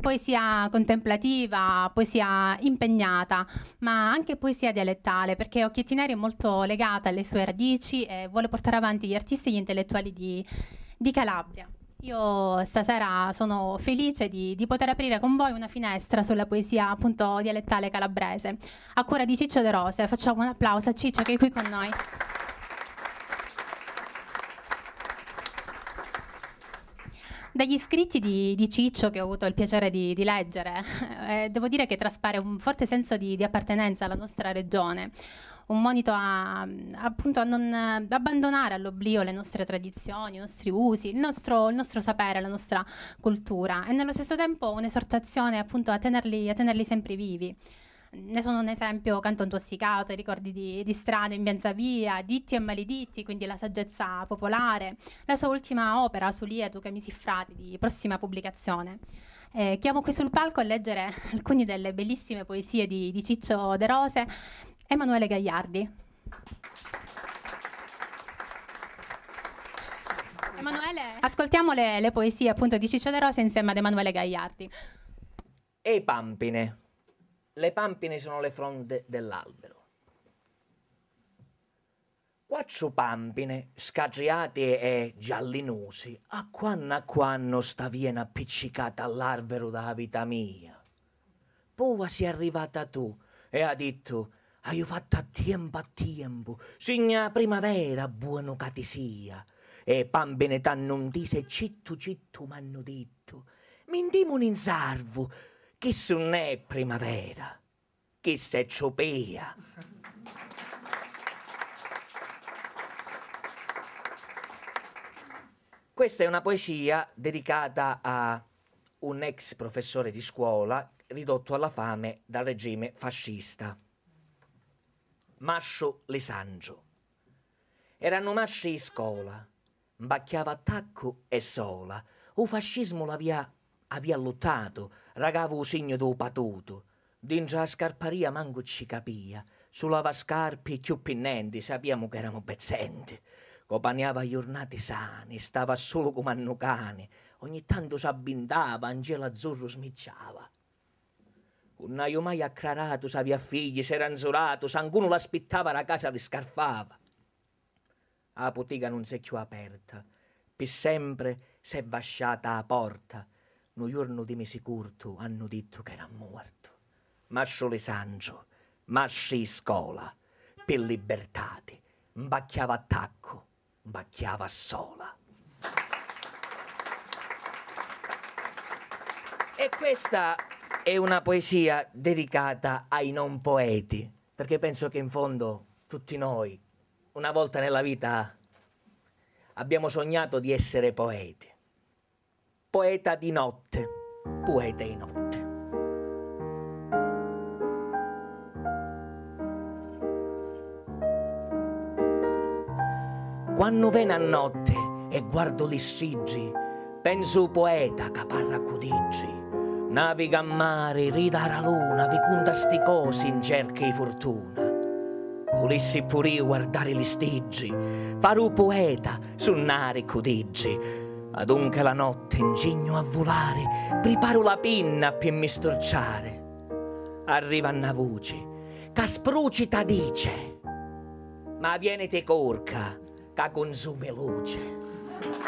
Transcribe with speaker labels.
Speaker 1: poesia contemplativa, poesia impegnata, ma anche poesia dialettale, perché Occhietti Neri è molto legata alle sue radici e vuole portare avanti gli artisti e gli intellettuali di, di Calabria. Io stasera sono felice di, di, poter aprire con voi una finestra sulla poesia appunto dialettale calabrese a cura di Ciccio De Rose. Facciamo un applauso a Ciccio che è qui con noi. Dagli scritti di, di, Ciccio che ho avuto il piacere di, di leggere, eh, devo dire che traspare un forte senso di, di appartenenza alla nostra regione, un monito a, appunto a non abbandonare all'oblio le nostre tradizioni, i nostri usi, il nostro, il nostro, sapere, la nostra cultura e nello stesso tempo un'esortazione appunto a tenerli, a tenerli sempre vivi. Ne sono un esempio Canto intossicato, i ricordi di, di strada in Bianza Via, Ditti e Maleditti, quindi la saggezza popolare, la sua ultima opera su Lietu Camisi Frati di prossima pubblicazione. Eh, chiamo qui sul palco a leggere alcune delle bellissime poesie di, di Ciccio De Rose, Emanuele Gagliardi. Emanuele, ascoltiamo le, le poesie appunto di Ciccio De Rose insieme ad Emanuele Gagliardi.
Speaker 2: E pampine le pampine sono le fronde dell'albero. Quattro pampine, scagliate e giallinosi, a quanno a quanno staviene appiccicata all'albero da vita mia. Poi si è arrivata tu e ha detto, hai fatto a tempo a tempo, signa primavera buono che ti sia. E pampine t'hanno un dise citto citto m'hanno detto, mi indimo un in insarvo, se non è primavera, chissà è ciopea. Questa è una poesia dedicata a un ex professore di scuola ridotto alla fame dal regime fascista. Mascio Lesangio. Erano masci in scuola, bacchiava tacco e sola. O fascismo l'aveva aveva lottato, ragavo un segno do patuto. Dentro la scarparia manco ci capia, sulava scarpe e più pinnenti, sappiamo che eravamo pezzenti. Copaneava giornate sane, stava solo come hanno cane, ogni tanto s'abbindava, Angela Zorro smicciava. Cunnaio mai accrarato, s'avia figli, s'era anzorato, s'ancuno l'aspettava, la casa li scarfava. La bottega non si è più aperta, per sempre s'è vasciata a porta, un giorno di mesi curto hanno detto che era morto. Mascio le sangio, mascio in scola, per libertate, mbacchiava attacco, mbacchiava sola. E questa è una poesia dedicata ai non poeti, perché penso che in fondo tutti noi, una volta nella vita, abbiamo sognato di essere poeti poeta di notte, poeta di notte. Quando ven a notte e guardo sigi, penso poeta caparra cudiggi. Naviga a mare, ridara a luna, vi conta sti cose in cerca di fortuna. Volessi pure io guardare gli stigi, faru poeta su nari cudiggi, Adunque la notte ingegno a volare, preparo la penna per mi storciare. Arriva una voce, che sprucita dice, ma vieni te corca, che consumi luce.